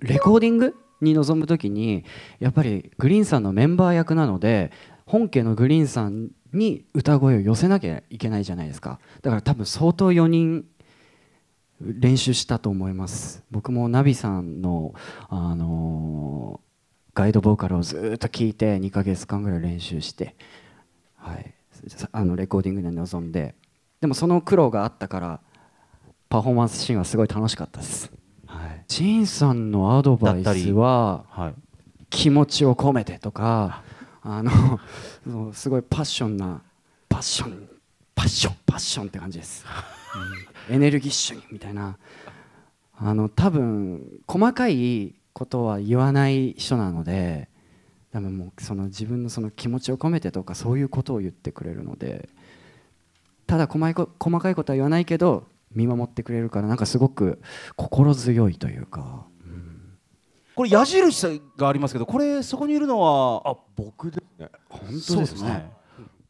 レコーディングに臨む時にやっぱりグリーンさんのメンバー役なので本家のグリーンさんに歌声を寄せなきゃいけないじゃないですかだから多分相当4人練習したと思います僕もナビさんの、あのー、ガイドボーカルをずっと聴いて2ヶ月間ぐらい練習して、はい、あのレコーディングに臨んででもその苦労があったからパフォーマンスシーンはすごい楽しかったです仁さんのアドバイスは、はい、気持ちを込めてとかあのすごいパッションなパッションパッションパッションって感じです、エネルギッシュにみたいなあの多分細かいことは言わない人なので多分もうその自分のその気持ちを込めてとかそういうことを言ってくれるのでただ細かいことは言わないけど見守ってくれるからなんかすごく心強いというか、うん、これ矢印がありますけどこれそこにいるのはあ僕ですね本当ですね、ね、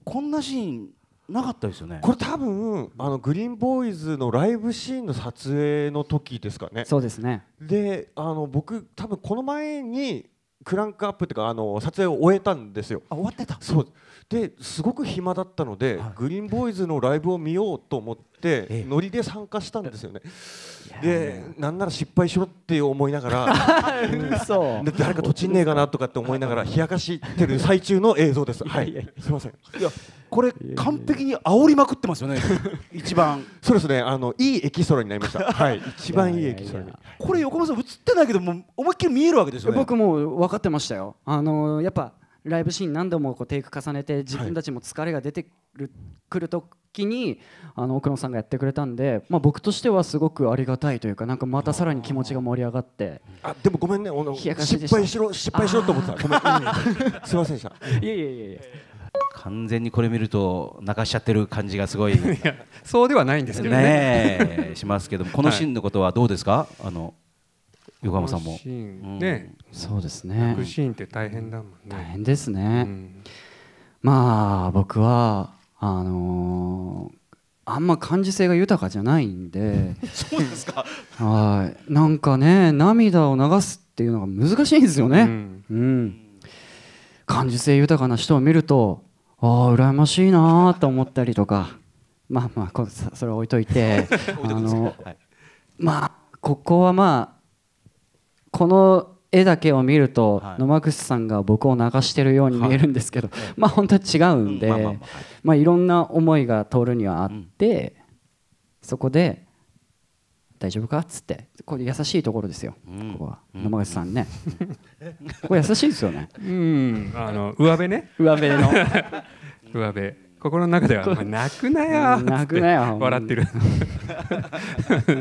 こんなシーンなかったですよねこれ多分あのグリーンボーイズのライブシーンの撮影の時ですかねそうですねであの僕多分この前にクランクアップというかあの撮影を終えたんですよ。あ終わってたそうですごく暇だったので、はい、グリーンボーイズのライブを見ようと思って、ええ、ノリで参加したんですよね。でなんなら失敗しろって思いながら 誰かとちんねえかなとかって思いながら冷やかしてる最中の映像です。はい、すみませんいやこれ完璧に煽りまくってますよね。一番。そうですね。あのいいエキストラになりました。はい。一番いいエキストラこれ横浜さん映ってないけども思いっきり見えるわけですよね。僕も分かってましたよ。あのやっぱライブシーン何度もこうテイク重ねて自分たちも疲れが出てる、くると。きにあの奥野さんがやってくれたんで、まあ、僕としてはすごくありがたいというかなんかまたさらに気持ちが盛り上がってあでもごめんね失敗しろ失敗しろと思ってたごめん すいませんでしたいやいやいやいや完全にこれ見ると泣かしちゃってる感じがすごい そうではないんですけどねねしますけどこのシーンのことはどうですか、はい、あの横浜さんも、うん、ね、そうですねシーンって大変だもんね大変ですね、うん、まあ僕はあのー、あんま感受性が豊かじゃないんで そうですかはいなんかね涙を流すっていうのが難しいんですよね、うん、うん、感受性豊かな人を見るとああ羨ましいなと思ったりとかまあまあそれは置いといて あの、はい、まあここはまあこの絵だけを見ると、はい、野間口さんが僕を流してるように見えるんですけど、はい、まあ本当は違うんで、うんまあいろんな思いが通るにはあって、うん、そこで「大丈夫か?」っつってこれ優しいところですよ、うん、ここは野間口さんね。これ優しいですよね。うん、あの上辺ね。上辺の。上辺。心の中では泣くなよ。泣くなよ。笑ってる。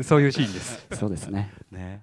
そういうシーンです。そうですね。ね。